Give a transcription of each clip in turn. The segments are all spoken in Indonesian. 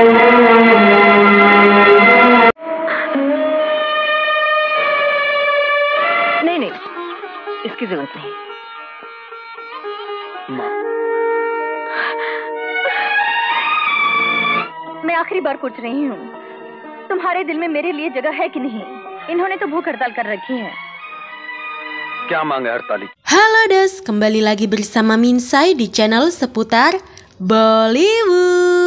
नहीं नहीं इसकी जरूरत नहीं मैं आखिरी बार पूछ रही हूँ तुम्हारे दिल में मेरे लिए जगह है कि नहीं इन्होंने तो भूख हड़ताल कर रखी है क्या मांगा हड़ताली Halo Des, kembali lagi bersama Minsai di channel seputar Bollywood.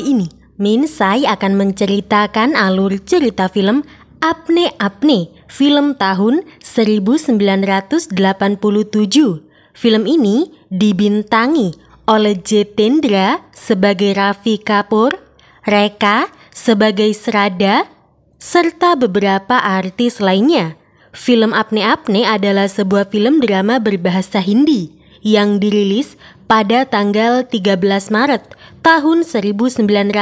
Kali ini, Sai akan menceritakan alur cerita film Apne Apne, film tahun 1987. Film ini dibintangi oleh Jetendra sebagai Raffi Kapoor, Reka sebagai Serada, serta beberapa artis lainnya. Film Apne Apne adalah sebuah film drama berbahasa Hindi yang dirilis pada tanggal 13 Maret tahun 1987.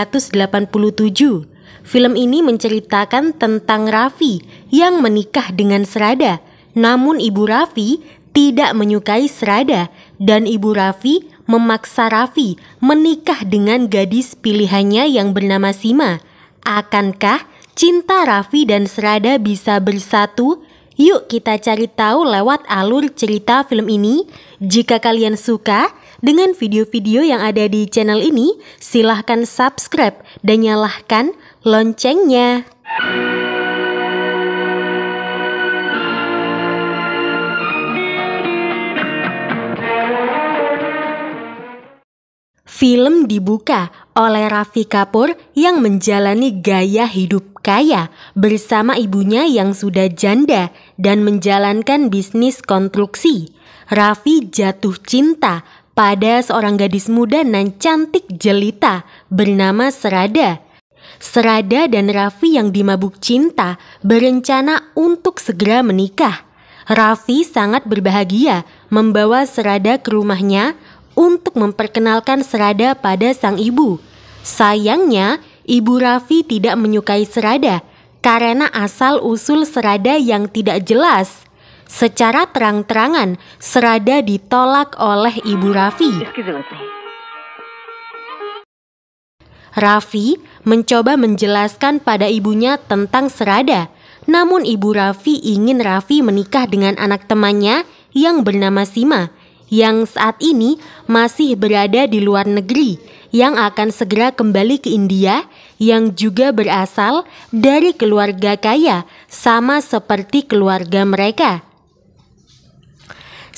Film ini menceritakan tentang Raffi yang menikah dengan Serada, namun ibu Raffi tidak menyukai Serada dan ibu Raffi memaksa Raffi menikah dengan gadis pilihannya yang bernama Sima. Akankah cinta Raffi dan Serada bisa bersatu? Yuk kita cari tahu lewat alur cerita film ini. Jika kalian suka, dengan video-video yang ada di channel ini, silahkan subscribe dan nyalakan loncengnya. Film dibuka oleh Raffi Kapoor yang menjalani gaya hidup kaya bersama ibunya yang sudah janda dan menjalankan bisnis konstruksi. Raffi jatuh cinta pada seorang gadis muda nan cantik jelita bernama Serada. Serada dan Raffi yang dimabuk cinta berencana untuk segera menikah. Raffi sangat berbahagia membawa Serada ke rumahnya untuk memperkenalkan Serada pada sang ibu. Sayangnya, ibu Raffi tidak menyukai Serada karena asal-usul Serada yang tidak jelas secara terang-terangan serada ditolak oleh Ibu Raffi. Raffi mencoba menjelaskan pada ibunya tentang serada, namun ibu Raffi ingin Raffi menikah dengan anak temannya yang bernama Sima, yang saat ini masih berada di luar negeri, yang akan segera kembali ke India, yang juga berasal dari keluarga kaya, sama seperti keluarga mereka.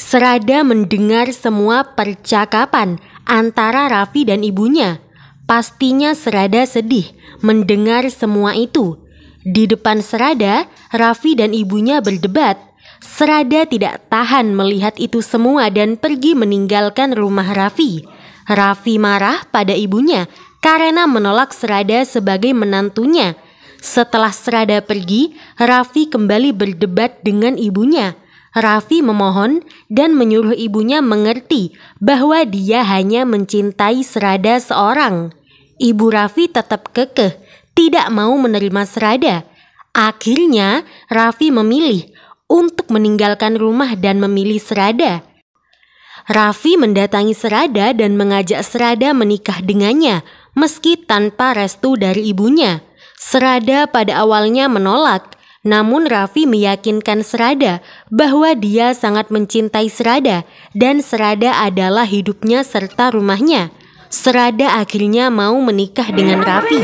Serada mendengar semua percakapan antara Raffi dan ibunya. Pastinya Serada sedih mendengar semua itu. Di depan Serada, Raffi dan ibunya berdebat. Serada tidak tahan melihat itu semua dan pergi meninggalkan rumah Raffi. Raffi marah pada ibunya karena menolak Serada sebagai menantunya. Setelah Serada pergi, Raffi kembali berdebat dengan ibunya. Raffi memohon dan menyuruh ibunya mengerti bahwa dia hanya mencintai Serada seorang. Ibu Raffi tetap kekeh, tidak mau menerima Serada. Akhirnya, Raffi memilih untuk meninggalkan rumah dan memilih Serada. Raffi mendatangi Serada dan mengajak Serada menikah dengannya, meski tanpa restu dari ibunya. Serada pada awalnya menolak, namun Raffi meyakinkan Serada bahwa dia sangat mencintai Serada dan Serada adalah hidupnya serta rumahnya. Serada akhirnya mau menikah dengan Raffi.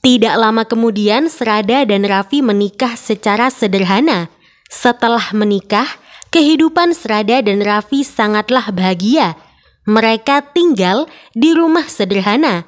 Tidak lama kemudian Serada dan Raffi menikah secara sederhana. Setelah menikah, kehidupan Serada dan Raffi sangatlah bahagia. Mereka tinggal di rumah sederhana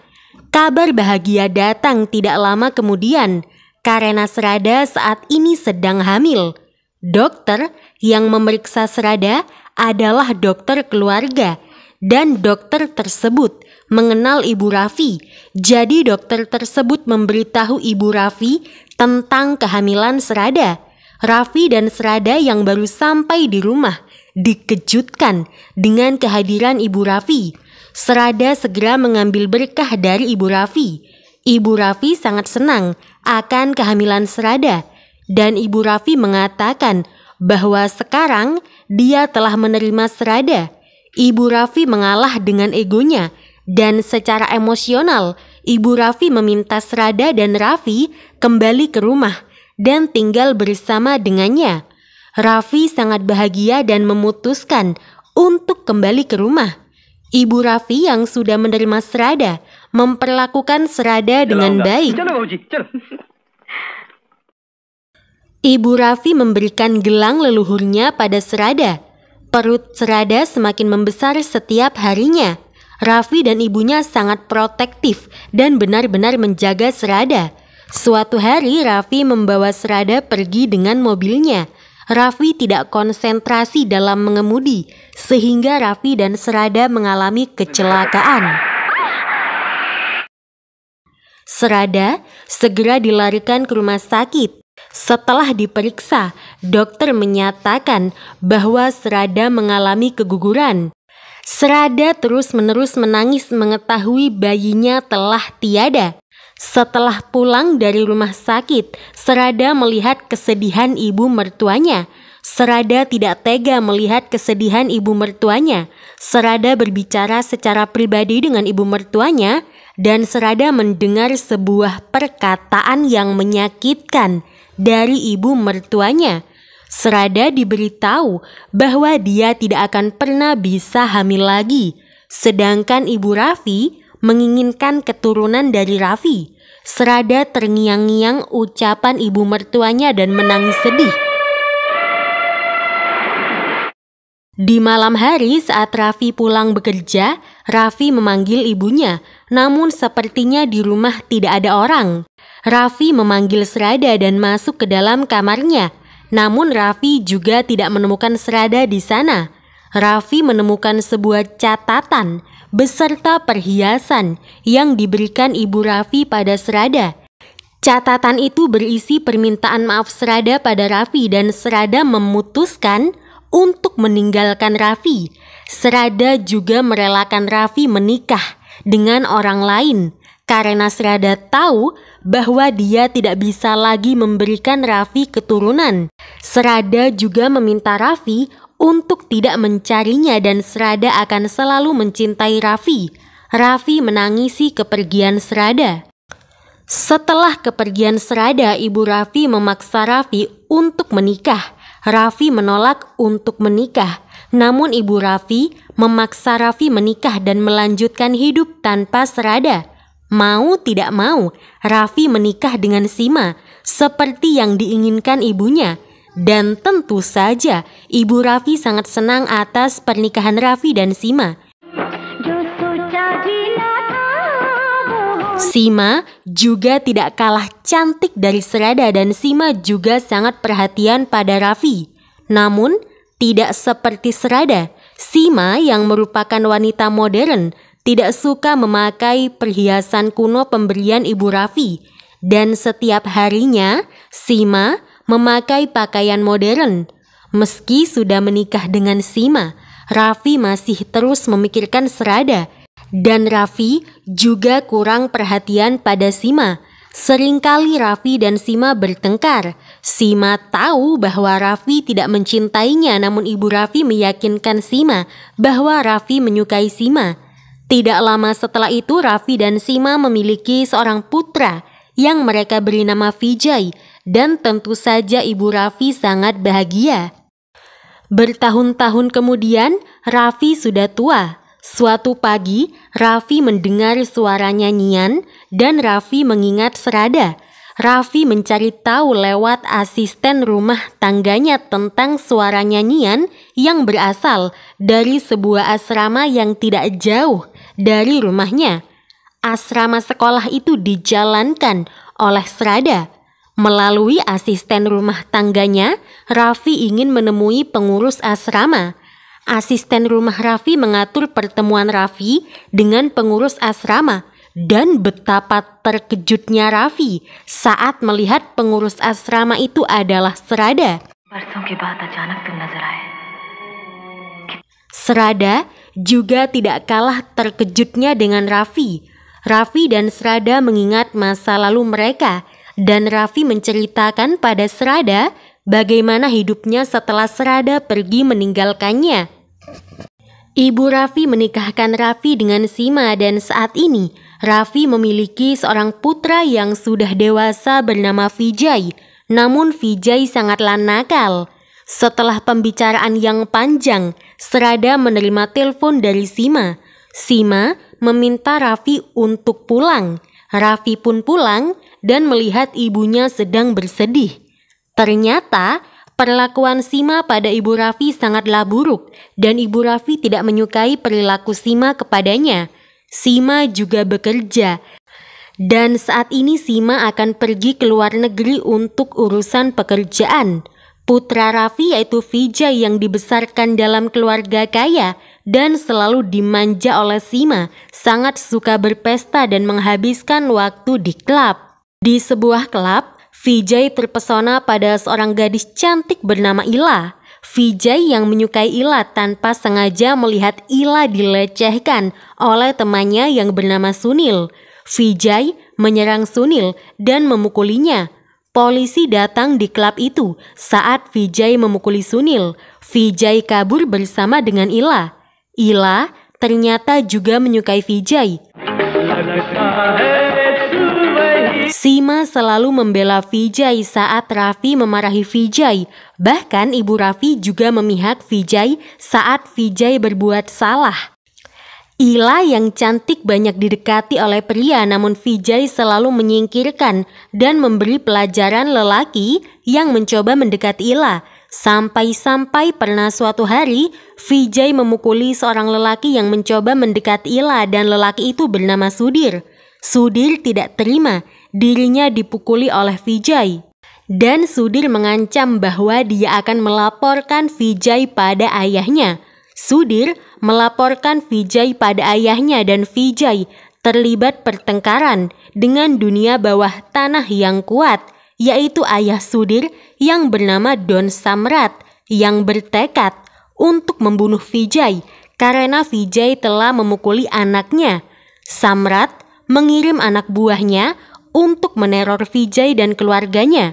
Kabar bahagia datang tidak lama kemudian karena Serada saat ini sedang hamil. Dokter yang memeriksa Serada adalah dokter keluarga dan dokter tersebut mengenal Ibu Raffi. Jadi dokter tersebut memberitahu Ibu Raffi tentang kehamilan Serada. Raffi dan Serada yang baru sampai di rumah dikejutkan dengan kehadiran Ibu Raffi. Serada segera mengambil berkah dari Ibu Raffi. Ibu Raffi sangat senang akan kehamilan Serada dan Ibu Raffi mengatakan bahwa sekarang dia telah menerima Serada. Ibu Raffi mengalah dengan egonya dan secara emosional Ibu Raffi meminta Serada dan Raffi kembali ke rumah dan tinggal bersama dengannya. Raffi sangat bahagia dan memutuskan untuk kembali ke rumah. Ibu Raffi yang sudah menerima serada memperlakukan serada dengan baik. Ibu Raffi memberikan gelang leluhurnya pada serada. Perut serada semakin membesar setiap harinya. Raffi dan ibunya sangat protektif dan benar-benar menjaga serada. Suatu hari Raffi membawa serada pergi dengan mobilnya. Raffi tidak konsentrasi dalam mengemudi, sehingga Raffi dan Serada mengalami kecelakaan. Serada segera dilarikan ke rumah sakit. Setelah diperiksa, dokter menyatakan bahwa Serada mengalami keguguran. Serada terus-menerus menangis mengetahui bayinya telah tiada. Setelah pulang dari rumah sakit, Serada melihat kesedihan ibu mertuanya. Serada tidak tega melihat kesedihan ibu mertuanya. Serada berbicara secara pribadi dengan ibu mertuanya, dan Serada mendengar sebuah perkataan yang menyakitkan dari ibu mertuanya. Serada diberitahu bahwa dia tidak akan pernah bisa hamil lagi, sedangkan ibu Raffi menginginkan keturunan dari Raffi. Serada terngiang-ngiang ucapan ibu mertuanya dan menangis sedih. Di malam hari saat Raffi pulang bekerja, Raffi memanggil ibunya, namun sepertinya di rumah tidak ada orang. Raffi memanggil Serada dan masuk ke dalam kamarnya. Namun Raffi juga tidak menemukan Serada di sana. Raffi menemukan sebuah catatan beserta perhiasan yang diberikan Ibu Raffi pada Serada. Catatan itu berisi permintaan maaf Serada pada Raffi dan Serada memutuskan untuk meninggalkan Raffi. Serada juga merelakan Raffi menikah dengan orang lain karena Serada tahu bahwa dia tidak bisa lagi memberikan Raffi keturunan. Serada juga meminta Raffi untuk tidak mencarinya dan Serada akan selalu mencintai Raffi. Raffi menangisi kepergian Serada. Setelah kepergian Serada, ibu Raffi memaksa Raffi untuk menikah. Raffi menolak untuk menikah. Namun ibu Raffi memaksa Raffi menikah dan melanjutkan hidup tanpa Serada. Mau tidak mau, Raffi menikah dengan Sima seperti yang diinginkan ibunya. Dan tentu saja Ibu Raffi sangat senang atas pernikahan Raffi dan Sima. Sima juga tidak kalah cantik dari Serada dan Sima juga sangat perhatian pada Raffi. Namun, tidak seperti Serada, Sima yang merupakan wanita modern tidak suka memakai perhiasan kuno pemberian ibu Raffi. Dan setiap harinya, Sima memakai pakaian modern. Meski sudah menikah dengan Sima, Raffi masih terus memikirkan Serada. Dan Raffi juga kurang perhatian pada Sima. Seringkali Raffi dan Sima bertengkar. Sima tahu bahwa Raffi tidak mencintainya namun ibu Raffi meyakinkan Sima bahwa Raffi menyukai Sima. Tidak lama setelah itu Raffi dan Sima memiliki seorang putra yang mereka beri nama Vijay dan tentu saja ibu Raffi sangat bahagia. Bertahun-tahun kemudian, Raffi sudah tua. Suatu pagi, Raffi mendengar suara nyanyian dan Raffi mengingat serada. Raffi mencari tahu lewat asisten rumah tangganya tentang suara nyanyian yang berasal dari sebuah asrama yang tidak jauh dari rumahnya. Asrama sekolah itu dijalankan oleh Serada. Melalui asisten rumah tangganya, Raffi ingin menemui pengurus asrama. Asisten rumah Raffi mengatur pertemuan Raffi dengan pengurus asrama dan betapa terkejutnya Raffi saat melihat pengurus asrama itu adalah Serada. Serada juga tidak kalah terkejutnya dengan Raffi. Raffi dan Serada mengingat masa lalu mereka dan Raffi menceritakan pada Serada bagaimana hidupnya setelah Serada pergi meninggalkannya. Ibu Raffi menikahkan Raffi dengan Sima dan saat ini Raffi memiliki seorang putra yang sudah dewasa bernama Vijay. Namun Vijay sangatlah nakal. Setelah pembicaraan yang panjang, Serada menerima telepon dari Sima. Sima meminta Raffi untuk pulang. Raffi pun pulang dan melihat ibunya sedang bersedih. Ternyata, perlakuan Sima pada ibu Raffi sangatlah buruk dan ibu Raffi tidak menyukai perilaku Sima kepadanya. Sima juga bekerja dan saat ini Sima akan pergi ke luar negeri untuk urusan pekerjaan. Putra Raffi yaitu Vijay yang dibesarkan dalam keluarga kaya dan selalu dimanja oleh Sima, sangat suka berpesta dan menghabiskan waktu di klub. Di sebuah klub, Vijay terpesona pada seorang gadis cantik bernama Ila. Vijay yang menyukai Ila tanpa sengaja melihat Ila dilecehkan oleh temannya yang bernama Sunil. Vijay menyerang Sunil dan memukulinya. Polisi datang di klub itu saat Vijay memukuli Sunil. Vijay kabur bersama dengan Ila. Ila ternyata juga menyukai Vijay. Sima selalu membela Vijay saat Raffi memarahi Vijay. Bahkan ibu Raffi juga memihak Vijay saat Vijay berbuat salah. Ila yang cantik banyak didekati oleh pria namun Vijay selalu menyingkirkan dan memberi pelajaran lelaki yang mencoba mendekati Ila. Sampai-sampai pernah suatu hari, Vijay memukuli seorang lelaki yang mencoba mendekati Ila dan lelaki itu bernama Sudir. Sudir tidak terima dirinya dipukuli oleh Vijay. Dan Sudir mengancam bahwa dia akan melaporkan Vijay pada ayahnya. Sudir melaporkan Vijay pada ayahnya dan Vijay terlibat pertengkaran dengan dunia bawah tanah yang kuat, yaitu ayah Sudir yang bernama Don Samrat yang bertekad untuk membunuh Vijay karena Vijay telah memukuli anaknya. Samrat mengirim anak buahnya untuk meneror Vijay dan keluarganya.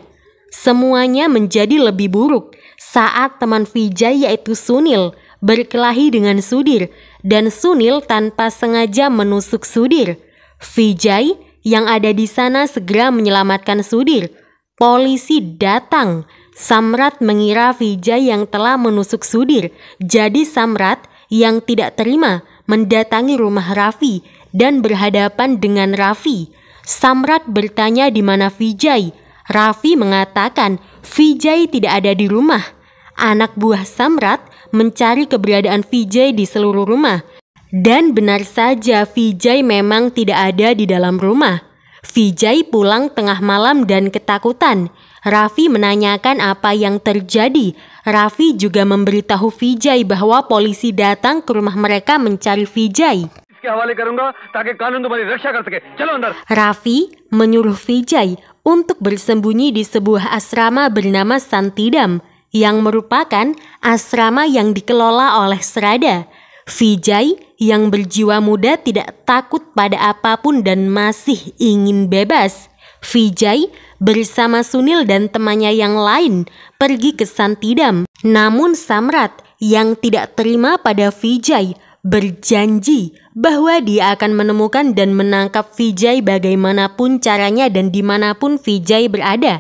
Semuanya menjadi lebih buruk saat teman Vijay yaitu Sunil berkelahi dengan Sudir dan Sunil tanpa sengaja menusuk Sudir. Vijay yang ada di sana segera menyelamatkan Sudir. Polisi datang. Samrat mengira Vijay yang telah menusuk Sudir. Jadi Samrat yang tidak terima mendatangi rumah Rafi dan berhadapan dengan Rafi. Samrat bertanya di mana Vijay. Raffi mengatakan Vijay tidak ada di rumah. Anak buah Samrat mencari keberadaan Vijay di seluruh rumah. Dan benar saja Vijay memang tidak ada di dalam rumah. Vijay pulang tengah malam dan ketakutan. Raffi menanyakan apa yang terjadi. Raffi juga memberitahu Vijay bahwa polisi datang ke rumah mereka mencari Vijay. इसके हवाले करूंगा ताकि कानून तुम्हारी रक्षा कर सके चलो अंदर Raffi menyuruh Vijay untuk bersembunyi di sebuah asrama bernama Santidam yang merupakan asrama yang dikelola oleh Serada. Vijay yang berjiwa muda tidak takut pada apapun dan masih ingin bebas. Vijay bersama Sunil dan temannya yang lain pergi ke Santidam. Namun Samrat yang tidak terima pada Vijay berjanji bahwa dia akan menemukan dan menangkap Vijay bagaimanapun caranya dan dimanapun Vijay berada.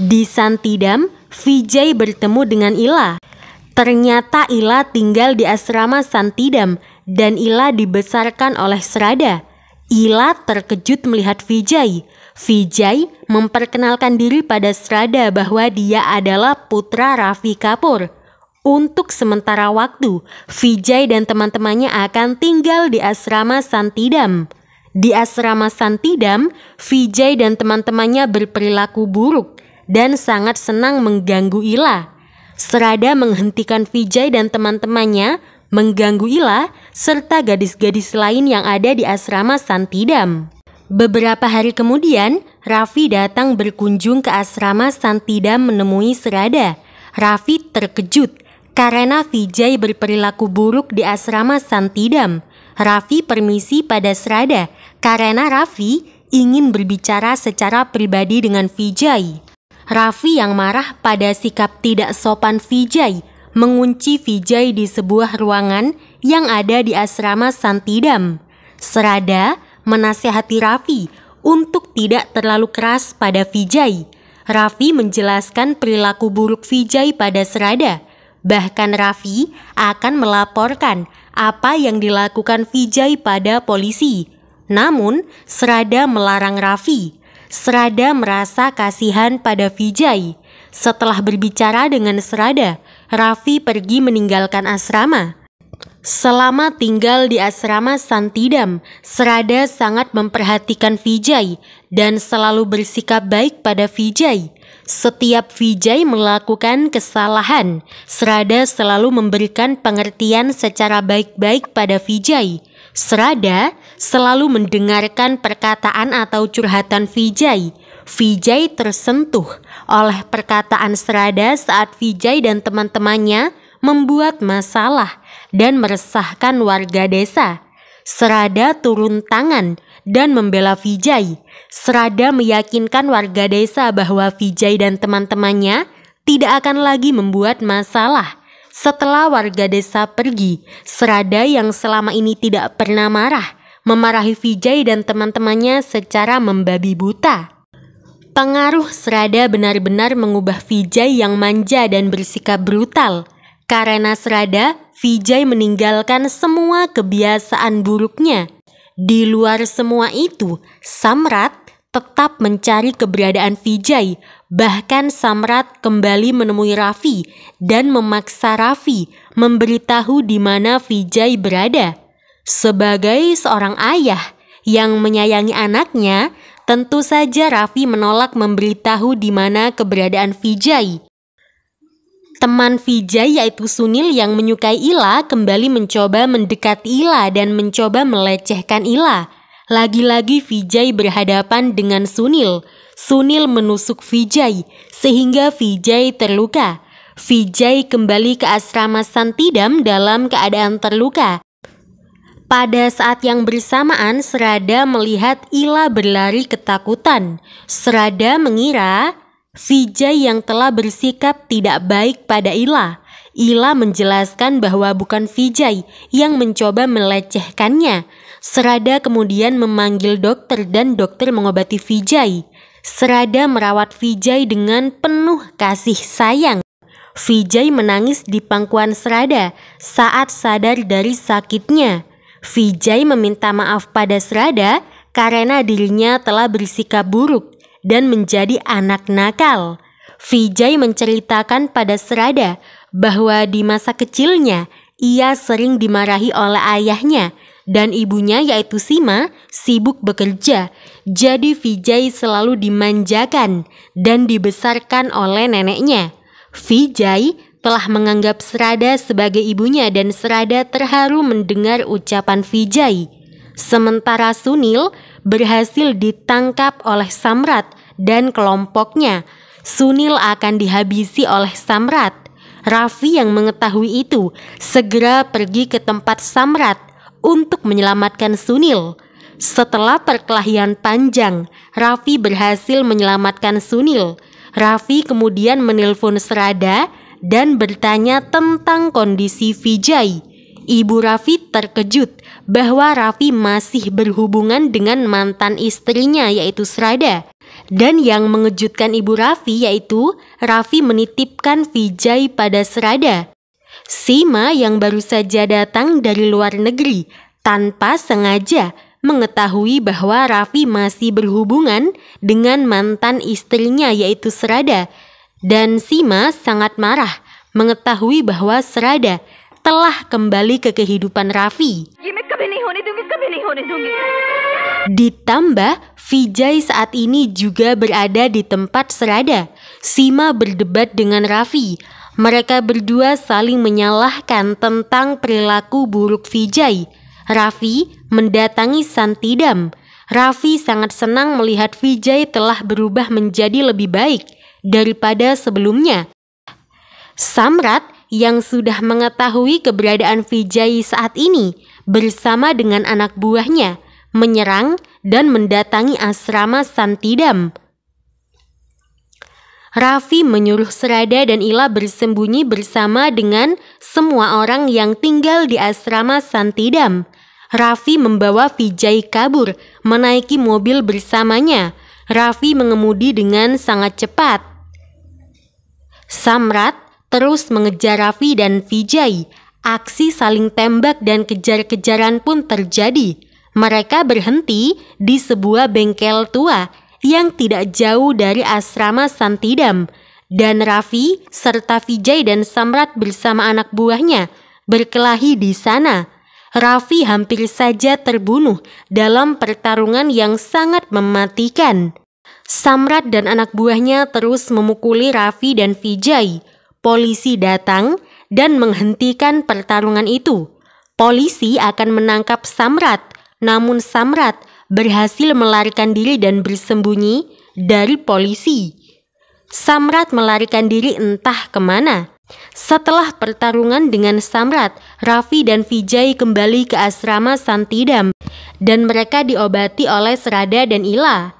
Di Santidam, Vijay bertemu dengan Ila. Ternyata Ila tinggal di asrama Santidam dan Ila dibesarkan oleh Serada. Ila terkejut melihat Vijay. Vijay memperkenalkan diri pada Serada bahwa dia adalah putra Rafi Kapur. Untuk sementara waktu, Vijay dan teman-temannya akan tinggal di asrama Santidam. Di asrama Santidam, Vijay dan teman-temannya berperilaku buruk dan sangat senang mengganggu Ila. Serada menghentikan Vijay dan teman-temannya mengganggu Ila serta gadis-gadis lain yang ada di asrama Santidam. Beberapa hari kemudian, Raffi datang berkunjung ke asrama Santidam menemui Serada. Raffi terkejut karena Vijay berperilaku buruk di asrama Santidam, Raffi permisi pada Serada karena Raffi ingin berbicara secara pribadi dengan Vijay. Raffi yang marah pada sikap tidak sopan Vijay mengunci Vijay di sebuah ruangan yang ada di asrama Santidam. Serada menasehati Raffi untuk tidak terlalu keras pada Vijay. Raffi menjelaskan perilaku buruk Vijay pada Serada Bahkan Raffi akan melaporkan apa yang dilakukan Vijay pada polisi. Namun, Serada melarang Raffi. Serada merasa kasihan pada Vijay. Setelah berbicara dengan Serada, Raffi pergi meninggalkan asrama. Selama tinggal di asrama Santidam, Serada sangat memperhatikan Vijay dan selalu bersikap baik pada Vijay. Setiap Vijay melakukan kesalahan, Serada selalu memberikan pengertian secara baik-baik pada Vijay. Serada selalu mendengarkan perkataan atau curhatan Vijay. Vijay tersentuh oleh perkataan Serada saat Vijay dan teman-temannya membuat masalah dan meresahkan warga desa. Serada turun tangan dan membela Vijay. Serada meyakinkan warga desa bahwa Vijay dan teman-temannya tidak akan lagi membuat masalah. Setelah warga desa pergi, Serada yang selama ini tidak pernah marah memarahi Vijay dan teman-temannya secara membabi buta. Pengaruh Serada benar-benar mengubah Vijay yang manja dan bersikap brutal. Karena serada, Vijay meninggalkan semua kebiasaan buruknya. Di luar semua itu, Samrat tetap mencari keberadaan Vijay. Bahkan Samrat kembali menemui Raffi dan memaksa Raffi memberitahu di mana Vijay berada. Sebagai seorang ayah yang menyayangi anaknya, tentu saja Raffi menolak memberitahu di mana keberadaan Vijay. Teman Vijay yaitu Sunil yang menyukai Ila kembali mencoba mendekat Ila dan mencoba melecehkan Ila. Lagi-lagi Vijay berhadapan dengan Sunil. Sunil menusuk Vijay sehingga Vijay terluka. Vijay kembali ke asrama Santidam dalam keadaan terluka. Pada saat yang bersamaan, Serada melihat Ila berlari ketakutan. Serada mengira Vijay yang telah bersikap tidak baik pada Ila. Ila menjelaskan bahwa bukan Vijay yang mencoba melecehkannya. Serada kemudian memanggil dokter dan dokter mengobati Vijay. Serada merawat Vijay dengan penuh kasih sayang. Vijay menangis di pangkuan Serada saat sadar dari sakitnya. Vijay meminta maaf pada Serada karena dirinya telah bersikap buruk dan menjadi anak nakal. Vijay menceritakan pada Serada bahwa di masa kecilnya ia sering dimarahi oleh ayahnya dan ibunya yaitu Sima sibuk bekerja. Jadi Vijay selalu dimanjakan dan dibesarkan oleh neneknya. Vijay telah menganggap Serada sebagai ibunya dan Serada terharu mendengar ucapan Vijay. Sementara Sunil berhasil ditangkap oleh Samrat dan kelompoknya. Sunil akan dihabisi oleh Samrat. Raffi yang mengetahui itu segera pergi ke tempat Samrat untuk menyelamatkan Sunil. Setelah perkelahian panjang, Raffi berhasil menyelamatkan Sunil. Raffi kemudian menelpon Serada dan bertanya tentang kondisi Vijay. Ibu Raffi terkejut bahwa Raffi masih berhubungan dengan mantan istrinya yaitu Srada. Dan yang mengejutkan Ibu Raffi yaitu Raffi menitipkan Vijay pada Srada. Sima yang baru saja datang dari luar negeri tanpa sengaja mengetahui bahwa Raffi masih berhubungan dengan mantan istrinya yaitu Serada dan Sima sangat marah mengetahui bahwa Serada telah kembali ke kehidupan Raffi. Ditambah, Vijay saat ini juga berada di tempat serada. Sima berdebat dengan Raffi. Mereka berdua saling menyalahkan tentang perilaku buruk Vijay. Raffi mendatangi Santidam. Raffi sangat senang melihat Vijay telah berubah menjadi lebih baik daripada sebelumnya. Samrat yang sudah mengetahui keberadaan Vijay saat ini bersama dengan anak buahnya menyerang dan mendatangi asrama Santidam. Raffi menyuruh Serada dan Ila bersembunyi bersama dengan semua orang yang tinggal di asrama Santidam. Raffi membawa Vijay kabur, menaiki mobil bersamanya. Raffi mengemudi dengan sangat cepat. Samrat terus mengejar Raffi dan Vijay. Aksi saling tembak dan kejar-kejaran pun terjadi. Mereka berhenti di sebuah bengkel tua yang tidak jauh dari asrama Santidam. Dan Raffi serta Vijay dan Samrat bersama anak buahnya berkelahi di sana. Raffi hampir saja terbunuh dalam pertarungan yang sangat mematikan. Samrat dan anak buahnya terus memukuli Raffi dan Vijay polisi datang dan menghentikan pertarungan itu. Polisi akan menangkap Samrat, namun Samrat berhasil melarikan diri dan bersembunyi dari polisi. Samrat melarikan diri entah kemana. Setelah pertarungan dengan Samrat, Raffi dan Vijay kembali ke asrama Santidam dan mereka diobati oleh Serada dan Ilah.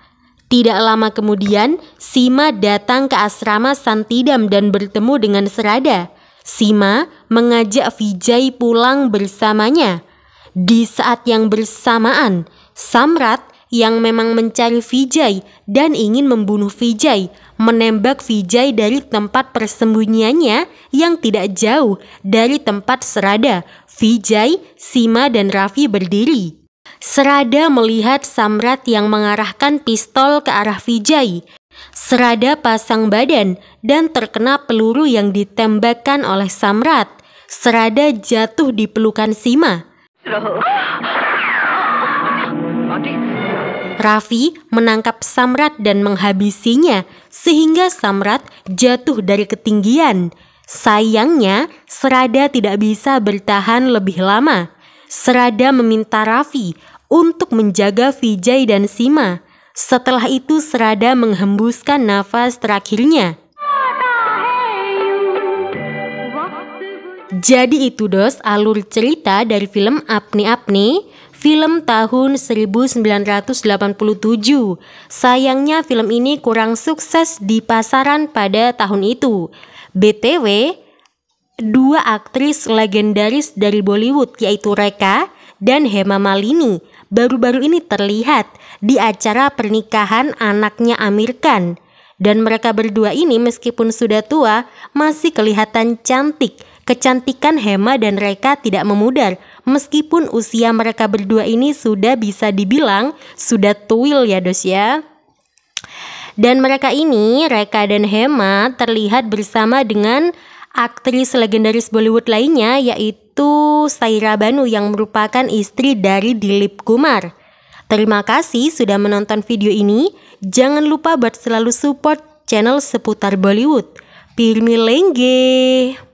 Tidak lama kemudian, Sima datang ke asrama Santidam dan bertemu dengan Serada. Sima mengajak Vijay pulang bersamanya. Di saat yang bersamaan, Samrat yang memang mencari Vijay dan ingin membunuh Vijay, menembak Vijay dari tempat persembunyiannya yang tidak jauh dari tempat Serada. Vijay, Sima, dan Raffi berdiri. Serada melihat Samrat yang mengarahkan pistol ke arah Vijay. Serada pasang badan dan terkena peluru yang ditembakkan oleh Samrat. Serada jatuh di pelukan Sima. Raffi menangkap Samrat dan menghabisinya sehingga Samrat jatuh dari ketinggian. Sayangnya, Serada tidak bisa bertahan lebih lama. Serada meminta Raffi untuk menjaga Vijay dan Sima. Setelah itu Serada menghembuskan nafas terakhirnya. Jadi itu dos alur cerita dari film Apni Apni film tahun 1987. Sayangnya film ini kurang sukses di pasaran pada tahun itu. BTW, dua aktris legendaris dari Bollywood yaitu Reka dan Hema Malini baru-baru ini terlihat di acara pernikahan anaknya Amir Khan. Dan mereka berdua ini meskipun sudah tua masih kelihatan cantik. Kecantikan Hema dan Reka tidak memudar meskipun usia mereka berdua ini sudah bisa dibilang sudah tuil ya dos ya. Dan mereka ini, Reka dan Hema terlihat bersama dengan Aktris legendaris Bollywood lainnya yaitu Saira Banu yang merupakan istri dari Dilip Kumar. Terima kasih sudah menonton video ini. Jangan lupa buat selalu support channel seputar Bollywood. Pirmi Lengge.